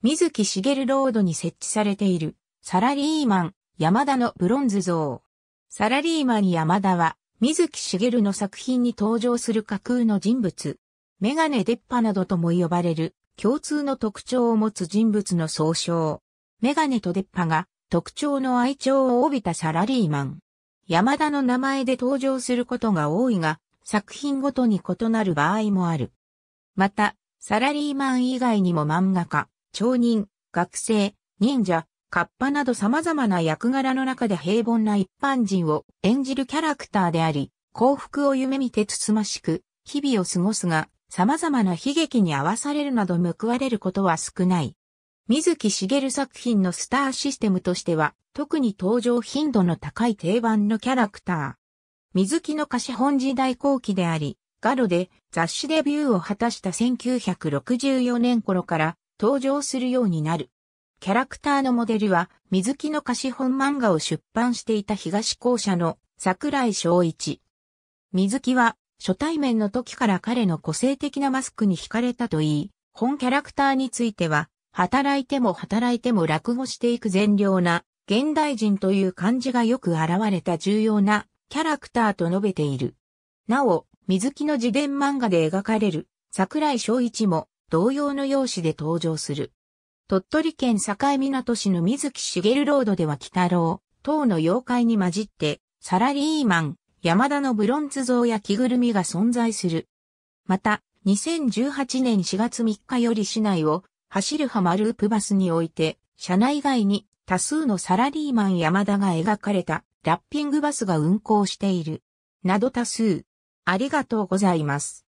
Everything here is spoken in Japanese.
水木しげるロードに設置されている、サラリーマン、山田のブロンズ像。サラリーマン山田は、水木しげるの作品に登場する架空の人物。メガネ出っ歯などとも呼ばれる、共通の特徴を持つ人物の総称。メガネと出っ歯が、特徴の愛情を帯びたサラリーマン。山田の名前で登場することが多いが、作品ごとに異なる場合もある。また、サラリーマン以外にも漫画家、町人、学生、忍者、カッパなど様々な役柄の中で平凡な一般人を演じるキャラクターであり、幸福を夢見てつつましく、日々を過ごすが、様々な悲劇に合わされるなど報われることは少ない。水木しげる作品のスターシステムとしては、特に登場頻度の高い定番のキャラクター。水木の貸本時代後期であり、ガロで雑誌デビューを果たした1964年頃から登場するようになる。キャラクターのモデルは、水木の貸本漫画を出版していた東校舎の桜井昭一。水木は、初対面の時から彼の個性的なマスクに惹かれたといい、本キャラクターについては、働いても働いても落語していく善良な、現代人という感じがよく現れた重要なキャラクターと述べている。なお、水木の自伝漫画で描かれる桜井昭一も同様の用紙で登場する。鳥取県境港市の水木しげるロードでは北郎、等の妖怪に混じって、サラリーマン、山田のブロンズ像や着ぐるみが存在する。また、2018年4月3日より市内を走るハマループバスにおいて、車内外に多数のサラリーマン山田が描かれたラッピングバスが運行している。など多数。ありがとうございます。